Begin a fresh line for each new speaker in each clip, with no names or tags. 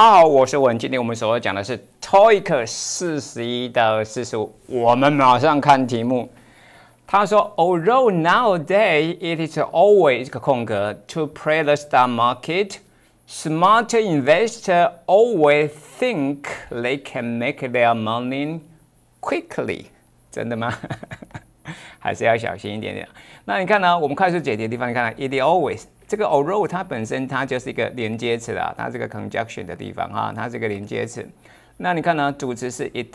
大家好，我是文。今天我们所要讲的是 TOEIC 四十一到四十五。我们马上看题目。他说，Although nowadays it is always 空格 to play the stock market, smart investors always think they can make their money quickly。真的吗？还是要小心一点点。那你看呢？我们快速解题的地方，你看，it always。这个 although 它本身它就是一个连接词啦，它这个 conjunction 的地方啊，它是一个连接词。那你看呢，主词是 it，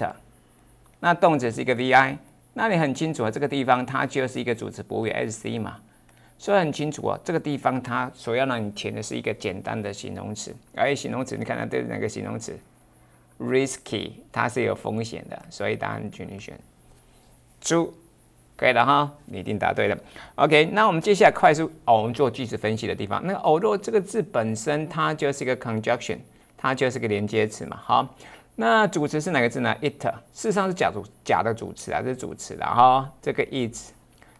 那动词是一个 vi，那你很清楚啊，这个地方它就是一个主词不为 sc 嘛，所以很清楚啊，这个地方它所要让你填的是一个简单的形容词，而且形容词你看它对哪个形容词 risky，它是有风险的，所以答案请你选 two。可以了哈，你一定答对了。OK，那我们接下来快速们做句子分析的地方。那 a l t h o u g h 这个字本身它就是一个 conjunction，它就是个连接词嘛。好，那主词是哪个字呢？It，事实上是假主假的主词啊，是主词的哈。这个 it，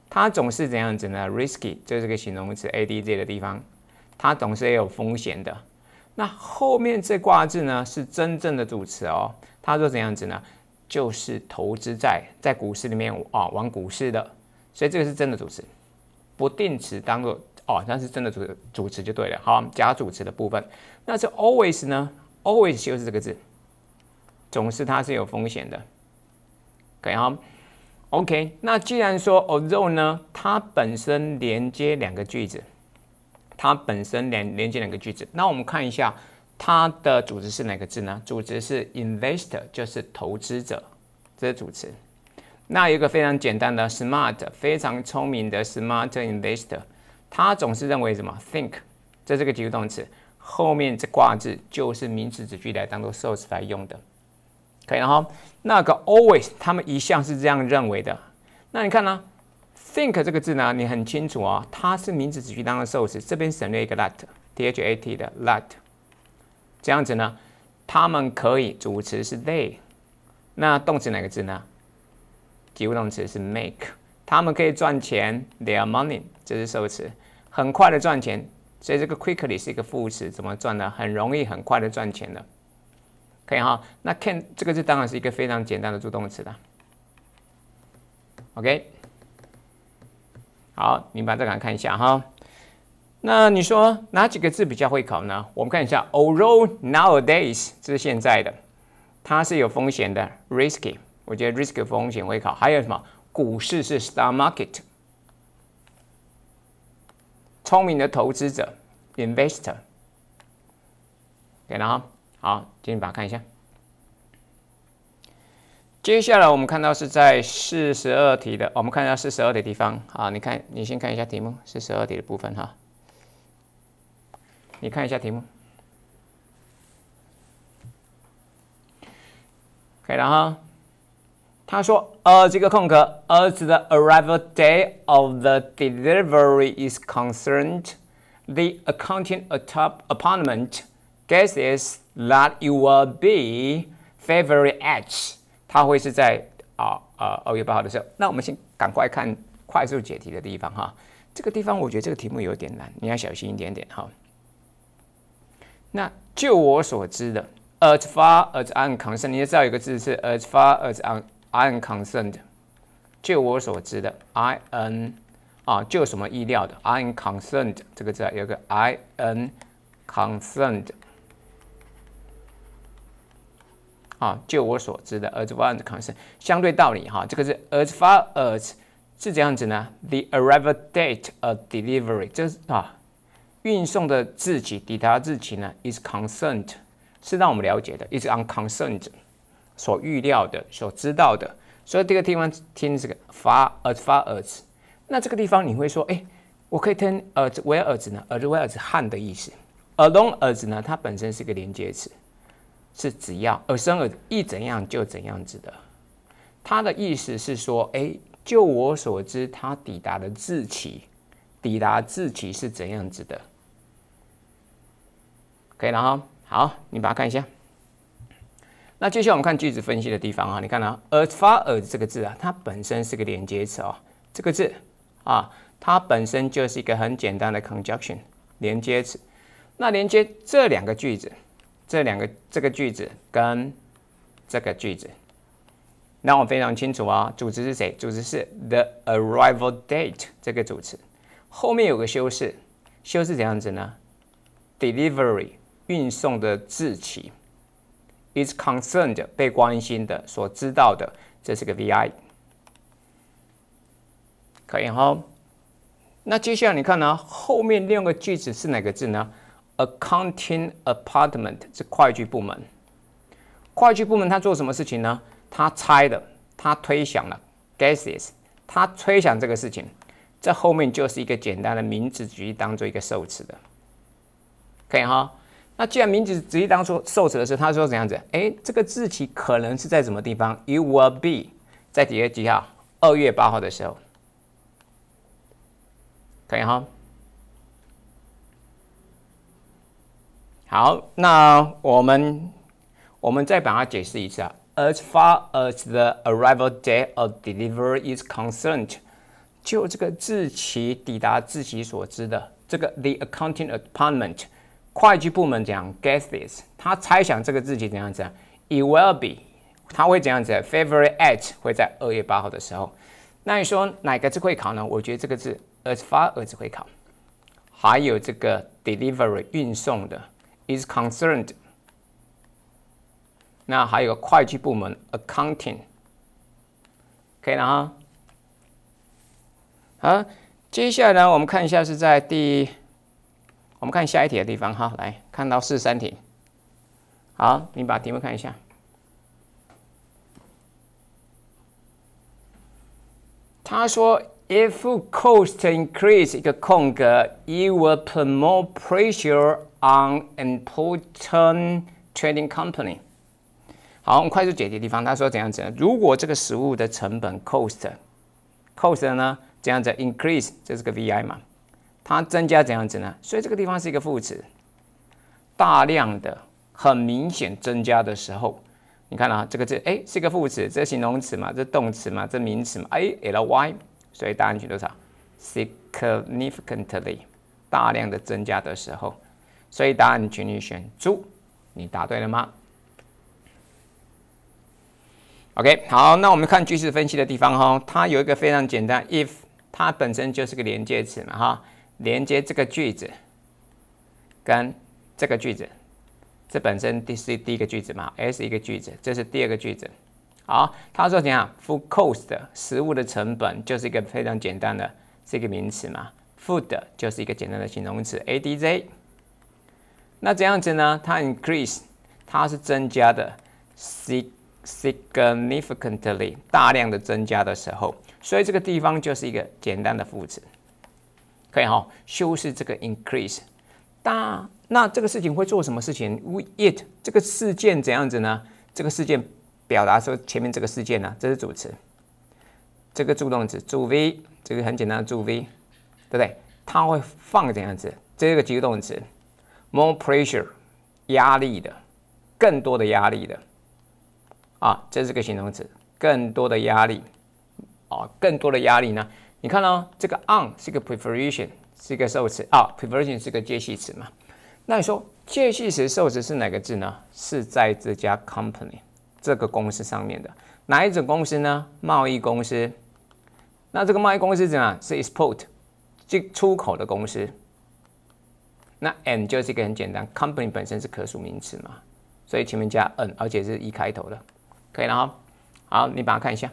它总是怎样子呢？Risky，这是个形容词 a d 这的地方，它总是有风险的。那后面这挂字呢，是真正的主词哦。它说怎样子呢？就是投资在在股市里面啊，玩股市的，所以这个是真的主持，不定时当做哦，那是真的主主持就对了。好，假主持的部分，那是 always 呢？always 修饰这个字，总是它是有风险的，可以哈 o k 那既然说 although 呢，它本身连接两个句子，它本身连连接两个句子，那我们看一下。它的主词是哪个字呢？主词是 investor，就是投资者，这是主词。那一个非常简单的 smart，非常聪明的 smart investor，他总是认为什么？think，这是个及物动词，后面这挂字就是名词短句来当做 source 来用的，可以了哈。那个 always，他们一向是这样认为的。那你看呢？think 这个字呢，你很清楚啊，它是名词短句当的 source，这边省略一个 that，that 的 that。这样子呢，他们可以主词是 they，那动词哪个字呢？及物动词是 make，他们可以赚钱，they are m o n e y 这是副词，很快的赚钱，所以这个 quickly 是一个副词，怎么赚呢？很容易，很快的赚钱的可以哈，那 can 这个字当然是一个非常简单的助动词啦，OK，好，你把这个看一下哈。那你说哪几个字比较会考呢？我们看一下，Although nowadays 这是现在的，它是有风险的，risky。我觉得 risk 风险会考，还有什么股市是 star market，聪明的投资者 investor，给了哈，好，进天把它看一下。接下来我们看到是在四十二题的，我们看一下四十二的地方啊。你看，你先看一下题目四十二题的部分哈。你看一下题目，可以了哈。他说：“呃，这个空格，as the arrival day of the delivery is concerned，the accounting a top appointment guesses that it will be February h。它会是在啊啊二月八号的时候。那我们先赶快看快速解题的地方哈。这个地方我觉得这个题目有点难，你要小心一点点哈。”那就我所知的，as far as I'm concerned，你要知道有个字是 as far as I'm I'm concerned。就我所知的，I N 啊，就什么意料的，I'm concerned 这个字有个 I N concerned。啊，就我所知的，as far as concerned，相对道理哈，这个是 as far as 是这样子呢，the arrival date of delivery，这是啊。运送的日期抵达日期呢？Is concerned 是让我们了解的。Is unconcerned 所预料的、所知道的。所以这个地方听这个 far as far as。那这个地方你会说，哎，我可以听 as where as 呢？As where as 汉的意思。a long as 呢，它本身是个连接词，是只要 as long as 一怎样就怎样子的。它的意思是说，哎，就我所知，它抵达的日期抵达日期是怎样子的？可以了哈，好，你把它看一下。那接下来我们看句子分析的地方啊，你看啊 a s far as” 这个字啊，它本身是个连接词哦，这个字啊，它本身就是一个很简单的 conjunction 连接词。那连接这两个句子，这两个这个句子跟这个句子，那我非常清楚啊，主词是谁？主词是 the arrival date 这个主词，后面有个修饰，修饰怎样子呢？delivery。运送的字气，is concerned 被关心的，所知道的，这是个 vi。可以哈。那接下来你看呢，后面六个句子是哪个字呢？Accounting apartment 是会计部门。会计部门他做什么事情呢？他猜的，他推想了 guesses，他推想这个事情。这后面就是一个简单的名词例当做一个受词的。可以哈。那既然名词直接当初受词的时候，他说怎样子？哎，这个字己可能是在什么地方 y o u will be 在几月几号？二月八号的时候，可以哈。好，那我们我们再把它解释一下：As far as the arrival date of delivery is concerned，就这个字期抵达字期所知的这个 the accounting a p p r t m e n t 会计部门讲，Guess this，他猜想这个字迹怎样子？It will be，他会怎样子？February 8会在二月八号的时候。那你说哪个字会考呢？我觉得这个字 as far as 会考，还有这个 delivery 运送的 is concerned。那还有个会计部门 accounting，可以了哈。好，接下来呢，我们看一下是在第。我们看下一题的地方哈，来看到四十三题。好，你把题目看一下。他说，if cost increase 一个空格，it will put more pressure on important trading company。好，我们快速解题地方，他说怎样子？如果这个食物的成本 cost，cost 呢，怎样子 increase？这是个 vi 嘛？它增加怎样子呢？所以这个地方是一个副词，大量的很明显增加的时候，你看了这个字，哎，是一个副词，这形容词嘛，这动词嘛，这名词嘛，a l y，所以答案选多少？significantly，大量的增加的时候，所以答案请你选猪，你答对了吗？OK，好，那我们看句式分析的地方哈，它有一个非常简单，if 它本身就是个连接词嘛，哈。连接这个句子跟这个句子，这本身第是第一个句子嘛，s 一个句子？这是第二个句子。好，他说怎样？Food cost 食物的成本就是一个非常简单的，是一个名词嘛。Food 就是一个简单的形容词 a d z 那这样子呢？它 increase 它是增加的，significantly 大量的增加的时候，所以这个地方就是一个简单的副词。可以哈，修饰这个 increase 大，那这个事情会做什么事情？We it 这个事件怎样子呢？这个事件表达说前面这个事件呢，这是主词。这个助动词助 V，这个很简单的助 V，对不对？它会放怎样子？这个及物动词，more pressure 压力的，更多的压力的，啊，这是个形容词，更多的压力，啊，更多的压力呢？你看喽，这个 on 是个 preposition，是一个受词啊。preposition 是个介系词嘛？那你说介系词受词是哪个字呢？是在这家 company 这个公司上面的哪一种公司呢？贸易公司。那这个贸易公司怎样？是 export，就出口的公司。那 n 就是一个很简单，company 本身是可数名词嘛，所以前面加 n 而且是一开头的，可以了哈。好，你把它看一下。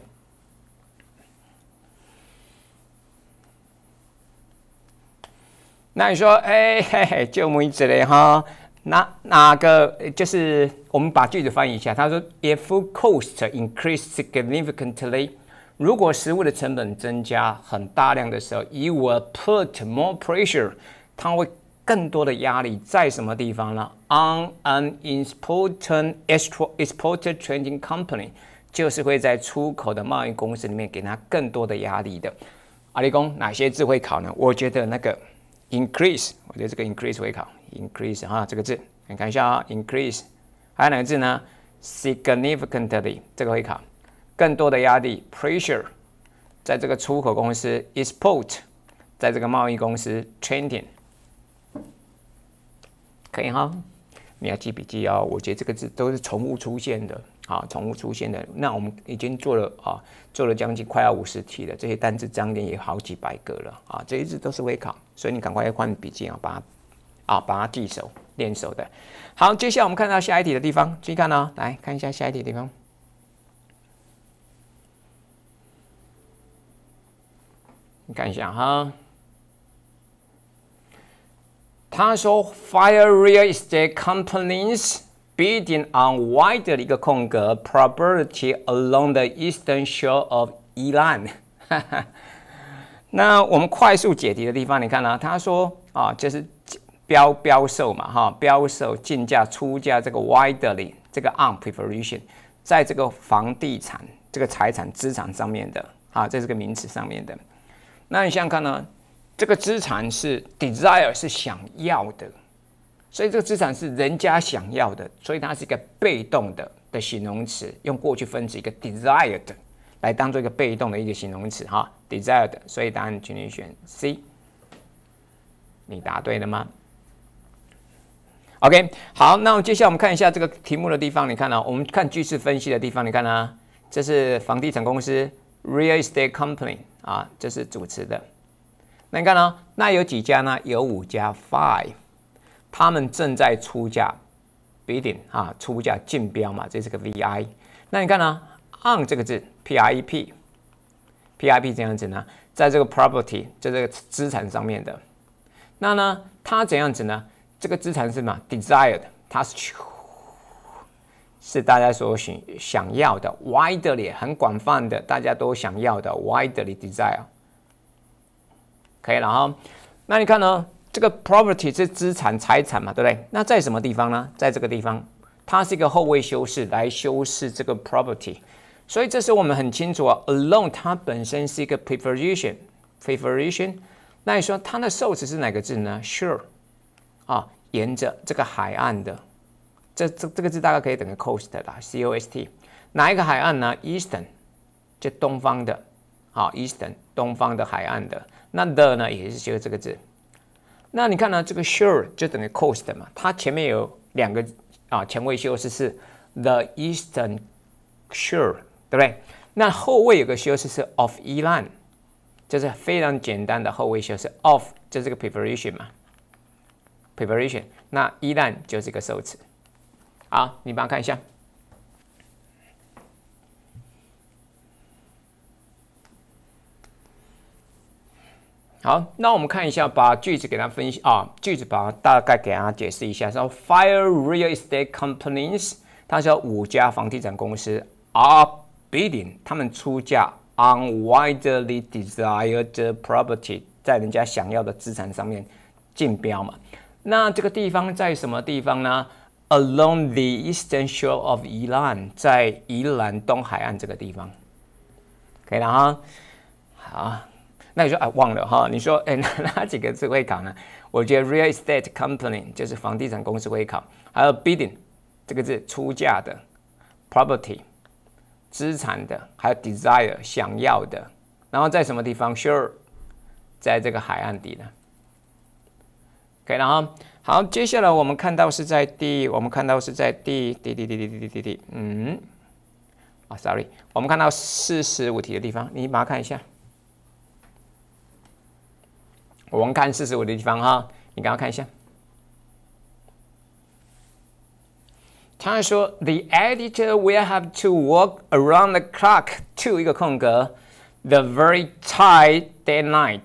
那你说，哎嘿嘿，就我们这哈，那哪个就是我们把句子翻译一下。他说，if cost increase significantly，如果食物的成本增加很大量的时候 y o u will put more pressure，它会更多的压力在什么地方呢？On an important export e x p o r t r trading company，就是会在出口的贸易公司里面给他更多的压力的。阿里工，哪些字会考呢？我觉得那个。increase，我觉得这个 increase 会考，increase 哈这个字，你看一下啊、increase，还有哪个字呢？significantly 这个会考，更多的压力 pressure，在这个出口公司 export，在这个贸易公司 trading，可以哈。你要记笔记哦，我觉得这个字都是重复出现的，啊，重复出现的。那我们已经做了啊，做了将近快要五十题了，这些单字章念也好几百个了，啊，这些字都是微考，所以你赶快要换笔记啊，把它，啊，把它记熟、练熟的。好，接下来我们看到下一题的地方，注意看哦，来看一下下一题地方，你看一下哈。他说，fire real estate companies bidding on w i d e r 一个空格 property along the eastern shore of Ilan。那我们快速解题的地方，你看啊，他说啊，就是标标售嘛，哈，标售竞价出价这个 widely 这个 o n p r e p a r a t i o n 在这个房地产这个财产资产上面的啊，在这个名词上面的。那你想想看呢？这个资产是 desire 是想要的，所以这个资产是人家想要的，所以它是一个被动的的形容词，用过去分词一个 desired 来当做一个被动的一个形容词哈，desired。所以答案请你选 C，你答对了吗？OK，好，那我们接下来我们看一下这个题目的地方，你看啊？我们看句式分析的地方，你看啊？这是房地产公司 real estate company 啊，这是主持的。那你看呢？那有几家呢？有五家，five。他们正在出价，bidding 啊，出价竞标嘛，这是个 vi。那你看呢？on 这个字，p i p，p i p 怎样子呢？在这个 property，在这个资产上面的。那呢，它怎样子呢？这个资产是什么？desired，它是是大家所想想要的，widely 很广泛的，大家都想要的，widely desired。可以了哈，那你看呢？这个 property 是资产、财产嘛，对不对？那在什么地方呢？在这个地方，它是一个后位修饰，来修饰这个 property。所以这时候我们很清楚啊，alone 它本身是一个 preposition，preposition。那你说它的受词是哪个字呢？s u r e 啊，沿着这个海岸的，这这这个字大概可以等于 coast 啦，c o s t。哪一个海岸呢？Eastern，就东方的，好，Eastern 东方的海岸的。那 the 呢也是饰这个字。那你看呢，这个 s u r e 就等于 coast 嘛，它前面有两个啊前位修饰是 the eastern shore，对不对？那后位有个修饰是 of Iran，这是非常简单的后位修饰 of，就是个 preparation 嘛，preparation。那 Iran 就是一个受词。好，你帮我看一下。好，那我们看一下，把句子给它分析啊，句子把大概给它解释一下。说 f i r e real estate companies，它是五家房地产公司，are bidding，他们出价 on widely desired property，在人家想要的资产上面竞标嘛。那这个地方在什么地方呢？Along the eastern shore of Iran，在伊兰东海岸这个地方，可以了哈，好。那你说啊，忘了哈？你说哎，哪几个词会考呢？我觉得 real estate company 就是房地产公司会考，还有 bidding 这个字，出价的 property 资产的，还有 desire 想要的。然后在什么地方 s u r e 在这个海岸底呢？OK 了哈。好，接下来我们看到是在第，我们看到是在第第第第第第第第，嗯，啊，sorry，我们看到四十五题的地方，你马上看一下。我们看四十五的地方哈，你赶快看一下。他说，The editor will have to work around the clock to 一个空格，the very tight deadline。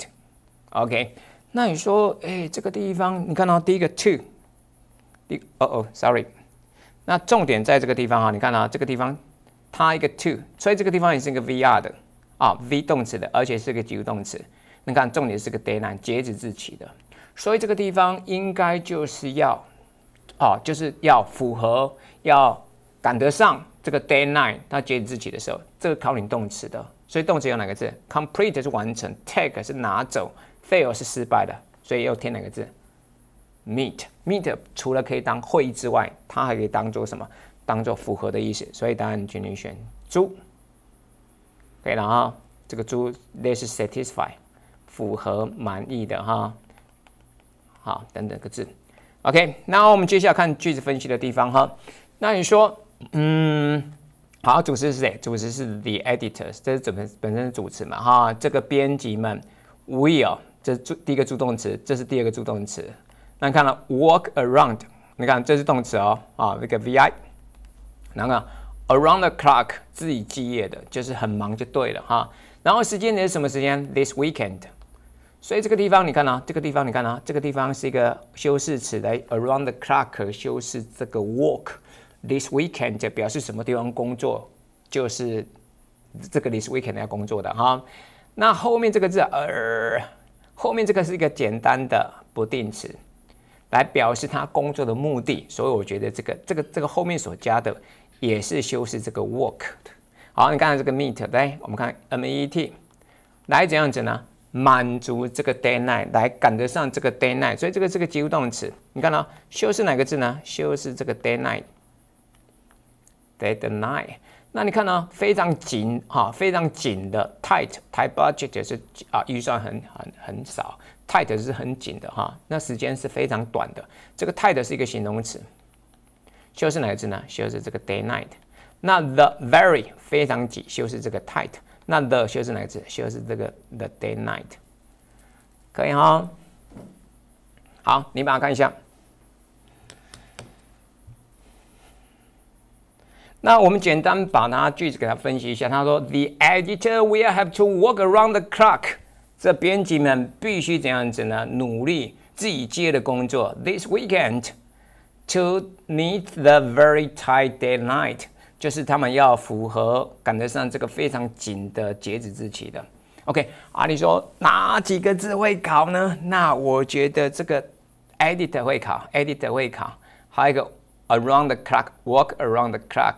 OK，那你说，哎，这个地方你看到第一个 to，第哦哦，sorry，那重点在这个地方哈，你看啊，这个地方它一个 to，所以这个地方也是一个 V R 的啊，V 动词的，而且是个及物动词。你看，重点是个 day l i n e 截止日期的，所以这个地方应该就是要哦，就是要符合，要赶得上这个 day l i n e 它截止日期的时候，这个考你动词的，所以动词有哪个字？complete 是完成，take 是拿走，fail 是失败的，所以要填哪个字？meet meet 除了可以当会议之外，它还可以当做什么？当做符合的意思，所以答案请你选猪，可以了啊。这个猪 t h i satisfy s。符合满意的哈，好，等等个字，OK。那我们接下来看句子分析的地方哈。那你说，嗯，好，主词是谁？主词是 the editors，这是本本身是主词嘛哈。这个编辑们，will 这是第一个助动词，这是第二个助动词。那看了 w a l k around，你看这是动词哦，啊，那个 vi。然后 around the clock，自己记业的，就是很忙就对了哈。然后时间点是什么时间？This weekend。所以这个地方你看啊，这个地方你看啊，这个地方是一个修饰词来 around the clock 修饰这个 work this weekend，表示什么地方工作，就是这个 this weekend 要工作的哈。那后面这个字呃，后面这个是一个简单的不定词，来表示他工作的目的。所以我觉得这个这个这个后面所加的也是修饰这个 work 的。好，你看这个 meet 来，我们看 meet 来怎样子呢？满足这个 day night 来赶得上这个 day night，所以这个这个及物动词，你看到修饰哪个字呢？修饰这个 day night day the night。那你看呢？非常紧啊，非常紧的 tight tight budget 是啊，预算很很很少，tight 是很紧的哈。那时间是非常短的，这个 tight 是一个形容词，修饰哪个字呢？修饰这个 day night。那 the very 非常紧，修饰这个 tight。那 the 修饰哪个词？修饰这个 the day night，可以哈。好，你把它看一下。那我们简单把它句子给它分析一下。他说，The editor will have to work around the clock。这编辑们必须怎样子呢？努力自己接的工作 this weekend to meet the very tight day night。就是他们要符合赶得上这个非常紧的截止日期的。OK，啊，你说哪几个字会考呢？那我觉得这个 edit 会考，edit 会考，还有一个 around the clock，walk around the clock，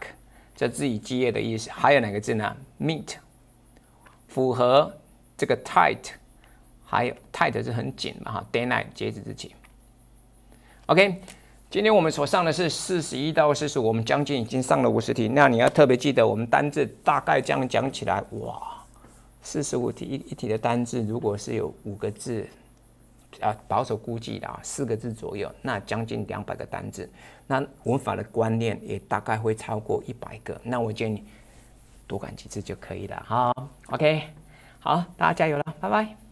这自己基业的意思。还有哪个字呢？meet，符合这个 tight，还有 tight 是很紧嘛哈，day night 截止日期。OK。今天我们所上的是四十一到四十，我们将近已经上了五十题。那你要特别记得，我们单字大概这样讲起来，哇，四十五题一，一题的单字如果是有五个字，啊，保守估计的啊，四个字左右，那将近两百个单字。那文法的观念也大概会超过一百个。那我建议多看几次就可以了。哈。o k 好，大家加油了，拜拜。